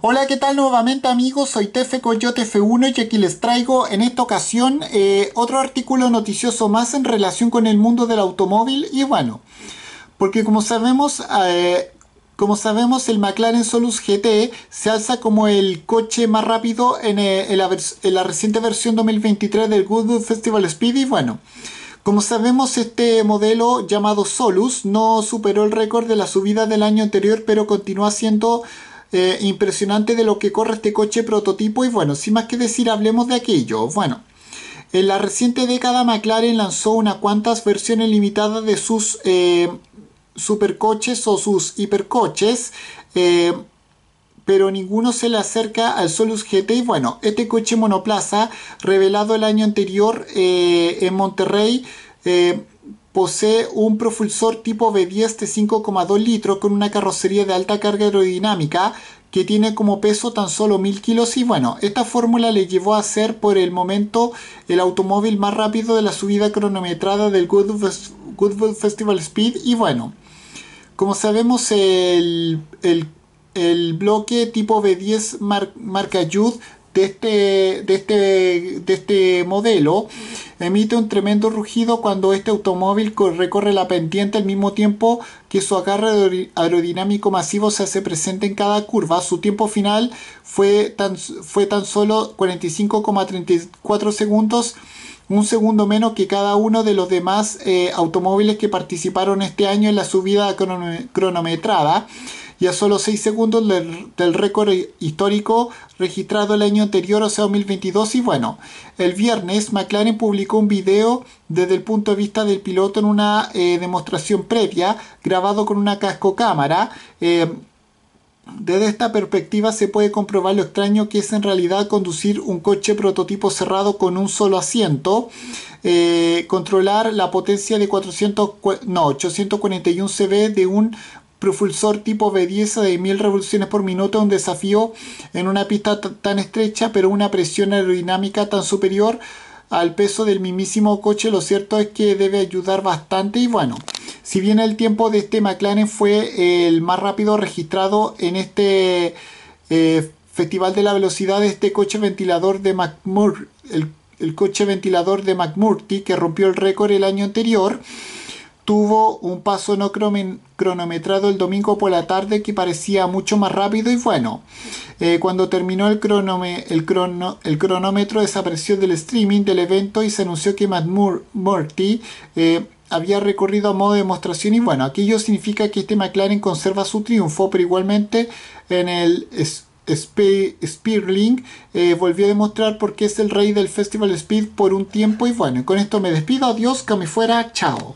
Hola, ¿qué tal nuevamente amigos? Soy Tefe Coyote F1 y aquí les traigo en esta ocasión eh, otro artículo noticioso más en relación con el mundo del automóvil y bueno, porque como sabemos, eh, como sabemos el McLaren Solus GT se alza como el coche más rápido en, eh, la, en la, reciente versión 2023 del Goodwood Festival Speed y bueno... Como sabemos, este modelo llamado Solus no superó el récord de la subida del año anterior, pero continúa siendo eh, impresionante de lo que corre este coche prototipo y bueno, sin más que decir, hablemos de aquello. Bueno, en la reciente década McLaren lanzó unas cuantas versiones limitadas de sus eh, supercoches o sus hipercoches. Eh, pero ninguno se le acerca al Solus GT. Y bueno, este coche monoplaza, revelado el año anterior en Monterrey, posee un propulsor tipo V10 de 5,2 litros con una carrocería de alta carga aerodinámica que tiene como peso tan solo 1000 kilos y bueno, esta fórmula le llevó a ser por el momento el automóvil más rápido de la subida cronometrada del Goodwood Festival Speed y bueno, como sabemos el, bloque tipo V10 marca Jude este, de este, de este, modelo emite un tremendo rugido cuando este automóvil recorre la pendiente al mismo tiempo que su agarre aerodinámico masivo se hace presente en cada curva. Su tiempo final fue tan, fue tan solo 45,34 segundos un segundo menos que cada uno de los demás eh, automóviles que participaron este año en la subida cronometrada y a solo 6 segundos del, récord histórico registrado el año anterior, o sea 2022. Y bueno, el viernes McLaren publicó un video desde el punto de vista del piloto en una eh, demostración previa, grabado con una casco cámara eh, desde esta perspectiva se puede comprobar lo extraño que es en realidad conducir un coche prototipo cerrado con un solo asiento, eh, controlar la potencia de 400, 841 CV de un propulsor tipo b 10 de 1000 revoluciones por minuto, un desafío en una pista tan estrecha, pero una presión aerodinámica tan superior al peso del mismísimo coche, lo cierto es que debe ayudar bastante y bueno, si bien el tiempo de este McLaren fue eh, el más rápido registrado en este eh, Festival de la Velocidad, este coche ventilador de McMur el, coche ventilador de McMurty que rompió el récord el año anterior, tuvo un paso no cronometrado el domingo por la tarde que parecía mucho más rápido y bueno. Eh, cuando terminó el, cronómetro desapareció del streaming del evento y se anunció que Matt Murphy eh, había recorrido a modo de demostración y bueno, aquello significa que este McLaren conserva su triunfo, pero igualmente en el... Eh, volvió a demostrar por qué es el rey del Festival Speed por un tiempo y bueno, con esto me despido, adiós, que me fuera, chao.